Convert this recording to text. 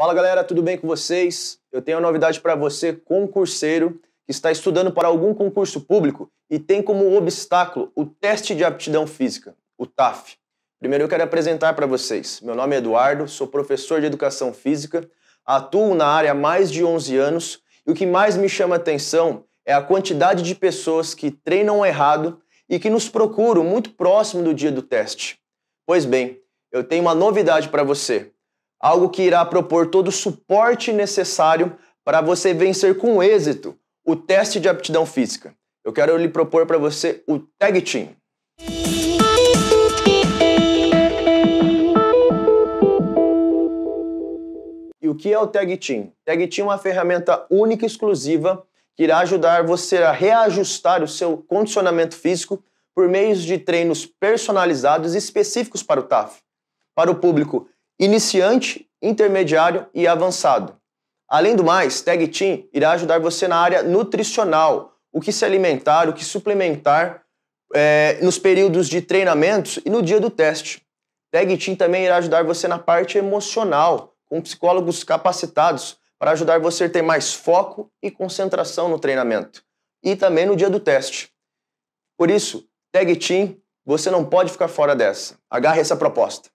Fala galera, tudo bem com vocês? Eu tenho uma novidade para você, concurseiro, que está estudando para algum concurso público e tem como obstáculo o teste de aptidão física, o TAF. Primeiro eu quero apresentar para vocês. Meu nome é Eduardo, sou professor de educação física, atuo na área há mais de 11 anos e o que mais me chama atenção é a quantidade de pessoas que treinam errado e que nos procuram muito próximo do dia do teste. Pois bem, eu tenho uma novidade para você algo que irá propor todo o suporte necessário para você vencer com êxito o teste de aptidão física. Eu quero lhe propor para você o Tag Team. E o que é o Tag Team? Tag Team é uma ferramenta única e exclusiva que irá ajudar você a reajustar o seu condicionamento físico por meio de treinos personalizados e específicos para o TAF. Para o público iniciante, intermediário e avançado. Além do mais, Tag Team irá ajudar você na área nutricional, o que se alimentar, o que suplementar é, nos períodos de treinamentos e no dia do teste. Tag Team também irá ajudar você na parte emocional, com psicólogos capacitados para ajudar você a ter mais foco e concentração no treinamento e também no dia do teste. Por isso, Tag Team, você não pode ficar fora dessa. Agarre essa proposta.